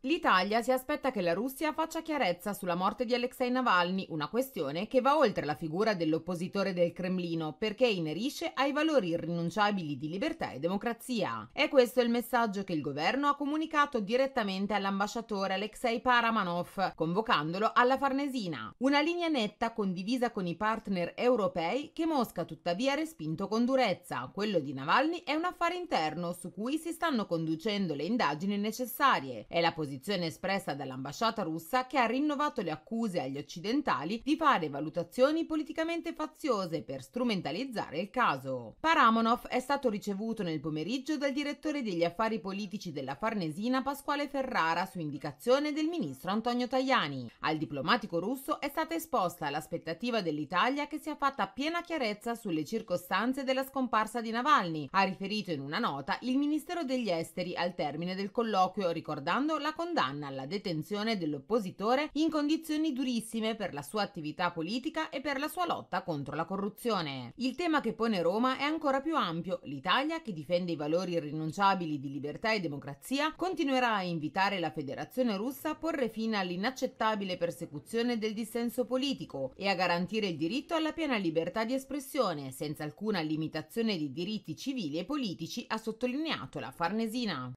L'Italia si aspetta che la Russia faccia chiarezza sulla morte di Alexei Navalny, una questione che va oltre la figura dell'oppositore del Cremlino perché inerisce ai valori irrinunciabili di libertà e democrazia. E questo è il messaggio che il governo ha comunicato direttamente all'ambasciatore Alexei Paramanov, convocandolo alla Farnesina. Una linea netta condivisa con i partner europei che Mosca tuttavia ha respinto con durezza. Quello di Navalny è un affare interno su cui si stanno conducendo le indagini necessarie. È la posizione posizione espressa dall'ambasciata russa che ha rinnovato le accuse agli occidentali di fare valutazioni politicamente faziose per strumentalizzare il caso. Paramonov è stato ricevuto nel pomeriggio dal direttore degli affari politici della Farnesina Pasquale Ferrara su indicazione del ministro Antonio Tajani. Al diplomatico russo è stata esposta l'aspettativa dell'Italia che sia fatta piena chiarezza sulle circostanze della scomparsa di Navalny, ha riferito in una nota il Ministero degli Esteri al termine del colloquio ricordando la condanna alla detenzione dell'oppositore in condizioni durissime per la sua attività politica e per la sua lotta contro la corruzione. Il tema che pone Roma è ancora più ampio. L'Italia, che difende i valori irrinunciabili di libertà e democrazia, continuerà a invitare la Federazione russa a porre fine all'inaccettabile persecuzione del dissenso politico e a garantire il diritto alla piena libertà di espressione, senza alcuna limitazione di diritti civili e politici, ha sottolineato la Farnesina.